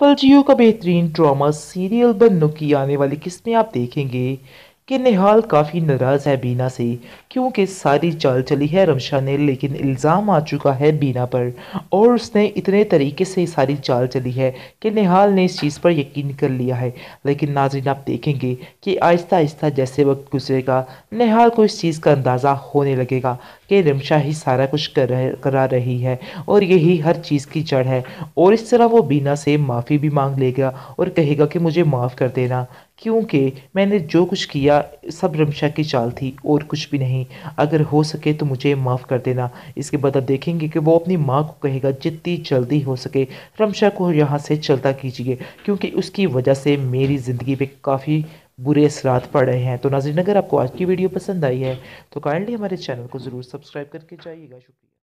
पल जियो का बेहतरीन ड्रामा सीरियल बन्नू की आने वाली किस्में आप देखेंगे कि निहाल काफ़ी नाराज़ है बीना से क्योंकि सारी चाल चली है रमशा ने लेकिन इल्ज़ाम आ चुका है बीना पर और उसने इतने तरीके से सारी चाल चली है कि निहाल ने इस चीज़ पर यकीन कर लिया है लेकिन नाजरीन आप देखेंगे कि आहिस्ता आहिस्ता जैसे वक्त गुजरेगा निहाल को इस चीज़ का अंदाज़ा होने लगेगा कि रमशा ही सारा कुछ कर रह, करा रही है और यही हर चीज़ की जड़ है और इस तरह वो बीना से माफ़ी भी मांग लेगा और कहेगा कि मुझे माफ़ कर देना क्योंकि मैंने जो कुछ किया सब रमशा की चाल थी और कुछ भी नहीं अगर हो सके तो मुझे माफ़ कर देना इसके बाद देखेंगे कि वो अपनी माँ को कहेगा जितनी जल्दी हो सके रमशा को यहाँ से चलता कीजिए क्योंकि उसकी वजह से मेरी ज़िंदगी पे काफ़ी बुरे असरात पड़ रहे हैं तो नाजिर अगर आपको आज की वीडियो पसंद आई है तो काइंडली हमारे चैनल को ज़रूर सब्सक्राइब करके जाइएगा शुक्रिया